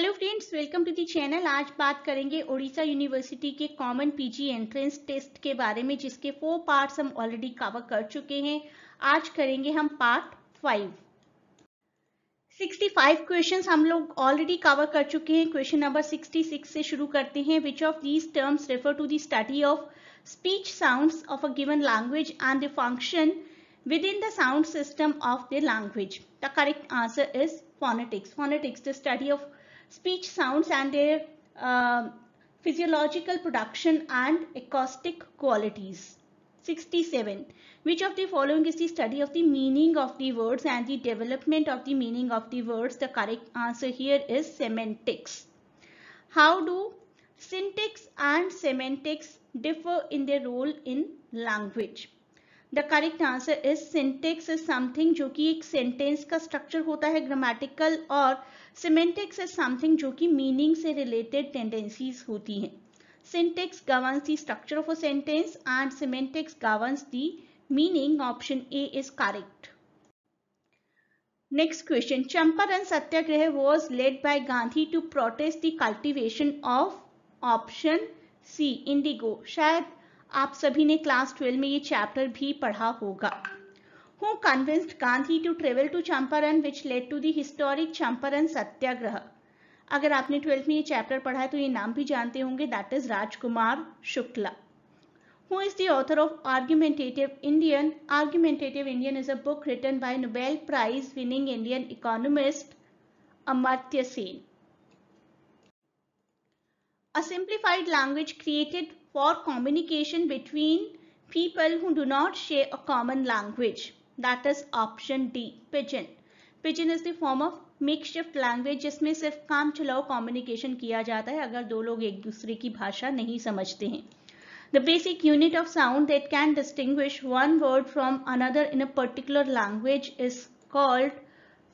Hello friends welcome to the channel आज बात करेंगे ओडिशा यूनिवर्सिटी के कॉमन पीजी एंट्रेंस टेस्ट के बारे में जिसके फोर पार्ट्स हम ऑलरेडी कवर कर चुके हैं आज करेंगे हम पार्ट फाइव 65 क्वेश्चंस हम लोग ऑलरेडी कवर कर चुके हैं क्वेश्चन नंबर 66 से शुरू करते हैं which of these terms refer to the study of speech sound of a given language and the function in the sound system of the language the correct answer is phonetics. Phonetics, the study of speech sounds and their uh, physiological production and acoustic qualities. 67. Which of the following is the study of the meaning of the words and the development of the meaning of the words? The correct answer here is semantics. How do syntax and semantics differ in their role in language? The correct answer is syntax is something जो कि एक sentence का structure होता है grammatical और semantics is something जो कि meaning से रिलेटेड टेंडेंसीज होती हैं syntax governs the structure of a sentence and semantics governs the meaning option A is correct next question Champaran Satyagraha was led by Gandhi to protest the cultivation of option C indigo शायद आप सभी ने class twelve में ये chapter भी पढ़ा होगा who convinced Gandhi to travel to Champaran which led to the historic Champaran Satyagraha अगर आपने ट्वेल्थ में ये चैप्टर पढ़ा है तो ये नाम भी जानते होंगे that is Rajkumar Shukla who is the author of argumentative Indian argumentative Indian is a book written by Nobel prize winning Indian economist Amartya Sen A simplified language created for communication between people who do not share a common language. That is option D, pigeon. Pidgin is the form of makeshift language जिसमें सिर्फ काम चलाओ communication किया जाता है अगर दो लोग एक दूसरे की भाषा नहीं समझते हैं the basic unit of sound that can distinguish one word from another in a particular language is called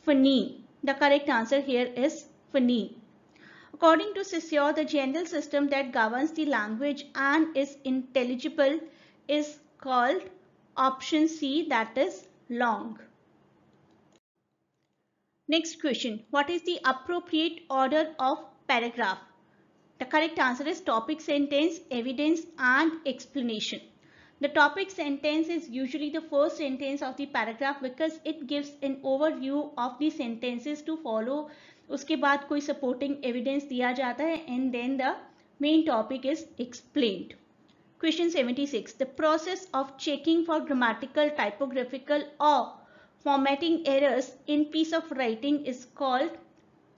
phoneme the correct answer here is phoneme According to Saussure, the general system that governs the language and is intelligible is called option C that is long. Next question. What is the appropriate order of paragraph? The correct answer is topic sentence, evidence and explanation. The topic sentence is usually the first sentence of the paragraph because it gives an overview of the sentences to follow. उसके बाद कोई supporting evidence दिया जाता है and then the main topic is explained. Question 76. The process of checking for grammatical, typographical or formatting errors in piece of writing is called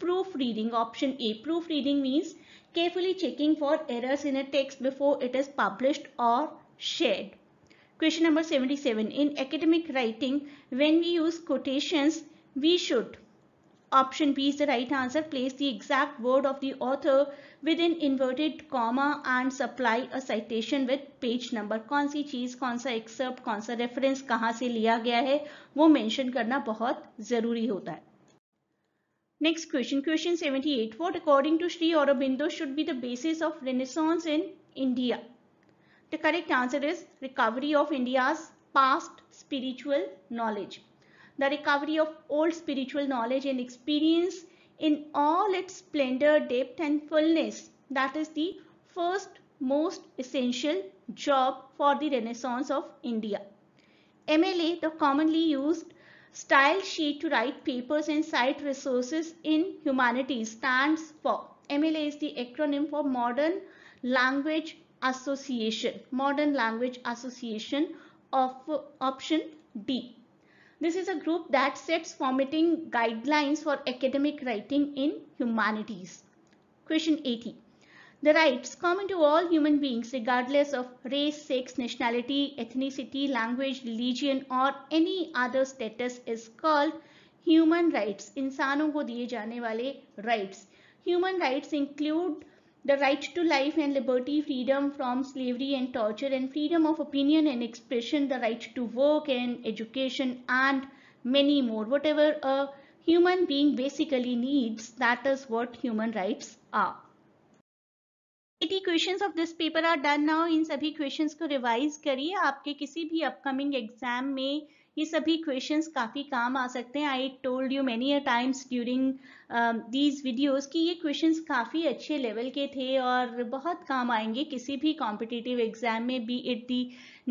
proofreading. Option A. Proofreading means carefully checking for errors in a text before it is published or shared. Question number 77. In academic writing, when we use quotations, we should. Option B is the right answer. Place the exact word of the author within inverted comma and supply a citation with page number. कौन सी चीज़ कौन सा excerpt, कौन सा reference कहाँ से लिया गया है वो mention करना बहुत ज़रूरी होता है Next question, question 78. What according to Sri Aurobindo should be the basis of renaissance in India? The correct answer is recovery of India's past spiritual knowledge. The recovery of old spiritual knowledge and experience in all its splendor, depth and fullness. That is the first most essential job for the renaissance of India. MLA, the commonly used style sheet to write papers and cite resources in humanities stands for. MLA is the acronym for Modern Language association, modern language association of option D. This is a group that sets formatting guidelines for academic writing in humanities. Question 80. The rights common to all human beings regardless of race, sex, nationality, ethnicity, language, religion or any other status is called human rights. इंसानों को दिए जाने rights. Human rights include the right to life and liberty, freedom from slavery and torture, and freedom of opinion and expression, the right to work and education, and many more. Whatever a human being basically needs, that is what human rights are. 80 questions of this paper are done now. In सभी questions को revise करिए आपके किसी भी upcoming exam में ये सभी questions काफ़ी काम आ सकते हैं I told you many a times during these videos कि ये क्वेश्चंस काफ़ी अच्छे लेवल के थे और बहुत काम आएंगे किसी भी कॉम्पिटिटिव एग्जाम में be it the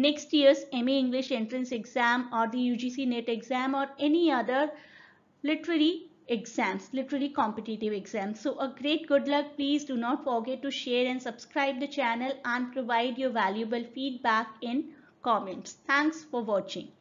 next years M English entrance exam और दी यू नेट एग्जाम और any other literary exams literally competitive exams so a great good luck please do not forget to share and subscribe the channel and provide your valuable feedback in comments thanks for watching